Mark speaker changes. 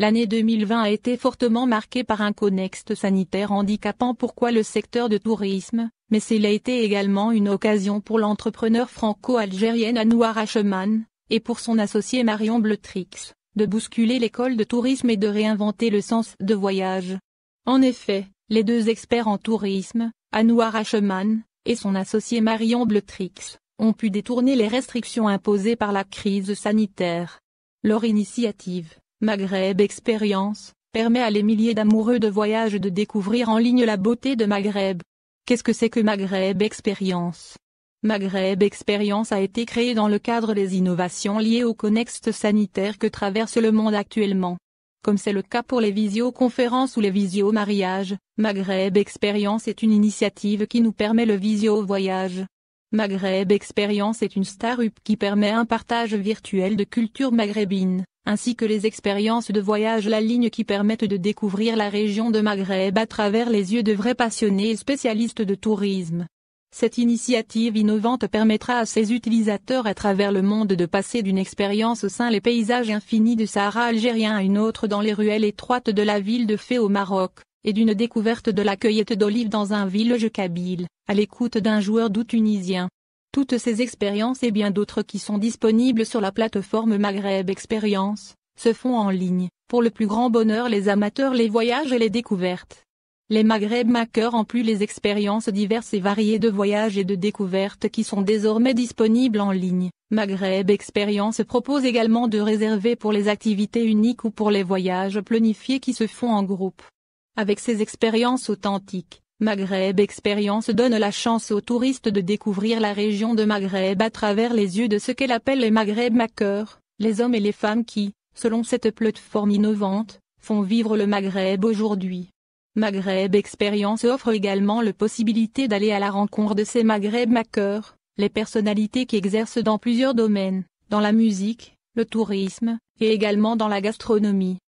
Speaker 1: L'année 2020 a été fortement marquée par un contexte sanitaire handicapant pourquoi le secteur de tourisme, mais cela a été également une occasion pour l'entrepreneur franco-algérienne Anouar Hacheman, et pour son associé Marion Bleutrix, de bousculer l'école de tourisme et de réinventer le sens de voyage. En effet, les deux experts en tourisme, Anouar Hacheman, et son associé Marion Bleutrix, ont pu détourner les restrictions imposées par la crise sanitaire. Leur initiative Maghreb Expérience, permet à les milliers d'amoureux de voyage de découvrir en ligne la beauté de Maghreb. Qu'est-ce que c'est que Maghreb Expérience Maghreb Expérience a été créé dans le cadre des innovations liées au contexte sanitaire que traverse le monde actuellement. Comme c'est le cas pour les visioconférences ou les visio-mariages, Maghreb Expérience est une initiative qui nous permet le visio-voyage. Maghreb Expérience est une startup qui permet un partage virtuel de culture maghrébine ainsi que les expériences de voyage la ligne qui permettent de découvrir la région de Maghreb à travers les yeux de vrais passionnés et spécialistes de tourisme. Cette initiative innovante permettra à ses utilisateurs à travers le monde de passer d'une expérience au sein les paysages infinis du Sahara algérien à une autre dans les ruelles étroites de la ville de Fé au Maroc, et d'une découverte de la cueillette d'olives dans un village kabyle, à l'écoute d'un joueur doux tunisien. Toutes ces expériences et bien d'autres qui sont disponibles sur la plateforme Maghreb Experience se font en ligne, pour le plus grand bonheur les amateurs les voyages et les découvertes. Les Maghreb Makers en plus les expériences diverses et variées de voyages et de découvertes qui sont désormais disponibles en ligne. Maghreb Experience propose également de réserver pour les activités uniques ou pour les voyages planifiés qui se font en groupe. Avec ces expériences authentiques, Maghreb Experience donne la chance aux touristes de découvrir la région de Maghreb à travers les yeux de ce qu'elle appelle les Maghreb Makers, les hommes et les femmes qui, selon cette plateforme innovante, font vivre le Maghreb aujourd'hui. Maghreb Experience offre également la possibilité d'aller à la rencontre de ces Maghreb Makers, les personnalités qui exercent dans plusieurs domaines, dans la musique, le tourisme, et également dans la gastronomie.